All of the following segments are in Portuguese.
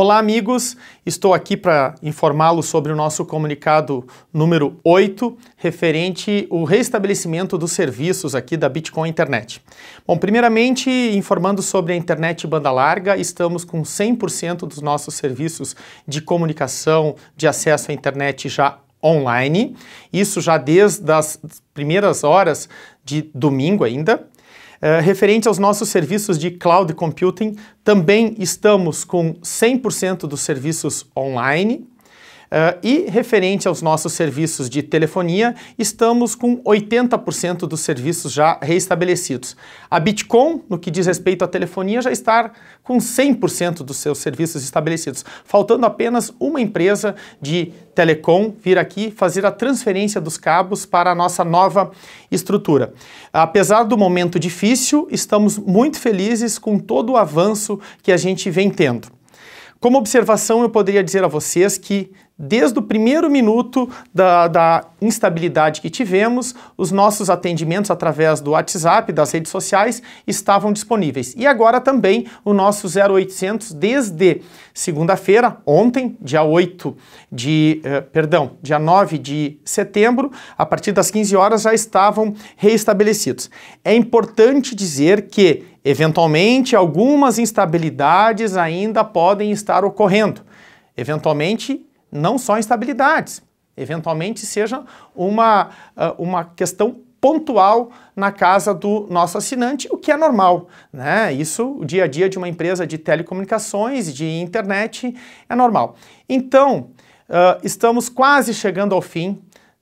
Olá, amigos! Estou aqui para informá-los sobre o nosso comunicado número 8, referente ao restabelecimento dos serviços aqui da Bitcoin Internet. Bom, primeiramente, informando sobre a internet banda larga, estamos com 100% dos nossos serviços de comunicação, de acesso à internet já online. Isso já desde as primeiras horas de domingo ainda. Eh, referente aos nossos serviços de cloud computing, também estamos com 100% dos serviços online. Uh, e referente aos nossos serviços de telefonia, estamos com 80% dos serviços já reestabelecidos. A Bitcom, no que diz respeito à telefonia, já está com 100% dos seus serviços estabelecidos, faltando apenas uma empresa de telecom vir aqui fazer a transferência dos cabos para a nossa nova estrutura. Apesar do momento difícil, estamos muito felizes com todo o avanço que a gente vem tendo. Como observação, eu poderia dizer a vocês que, desde o primeiro minuto da, da, instabilidade que tivemos, os nossos atendimentos através do WhatsApp, das redes sociais, estavam disponíveis. E agora também o nosso 0800, desde segunda-feira, ontem, dia 8 de, eh, perdão, dia 9 de setembro, a partir das 15 horas já estavam reestabelecidos. É importante dizer que Eventualmente, algumas instabilidades ainda podem estar ocorrendo. Eventualmente, não só instabilidades, eventualmente seja uma, ah, uma questão pontual na casa do nosso assinante, o que é normal, né? Isso, o dia a dia de uma empresa de telecomunicações, de internet, é normal. Então, ah, estamos quase chegando ao fim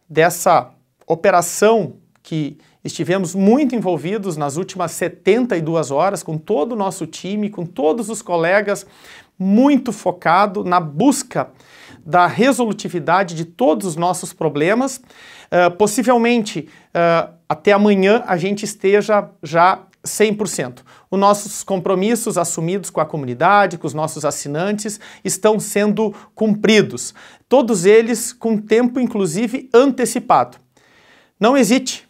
dessa operação que Estivemos muito envolvidos nas últimas 72 horas com todo o nosso time, com todos os colegas, muito focado na busca da resolutividade de todos os nossos problemas. Uh, possivelmente uh, até amanhã a gente esteja já 100%. Os nossos compromissos assumidos com a comunidade, com os nossos assinantes, estão sendo cumpridos. Todos eles com tempo, inclusive, antecipado. Não hesite,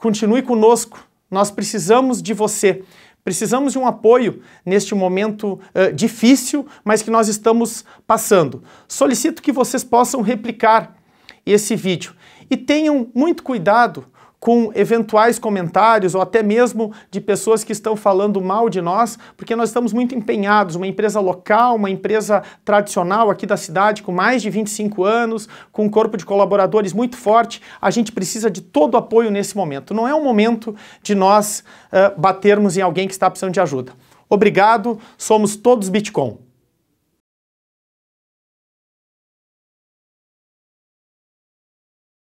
Continue conosco, nós precisamos de você. Precisamos de um apoio neste momento uh, difícil, mas que nós estamos passando. Solicito que vocês possam replicar esse vídeo e tenham muito cuidado com eventuais comentários ou até mesmo de pessoas que estão falando mal de nós, porque nós estamos muito empenhados, uma empresa local, uma empresa tradicional aqui da cidade com mais de 25 anos, com um corpo de colaboradores muito forte, a gente precisa de todo o apoio nesse momento. Não é um momento de nós uh, batermos em alguém que está precisando de ajuda. Obrigado, somos todos Bitcoin.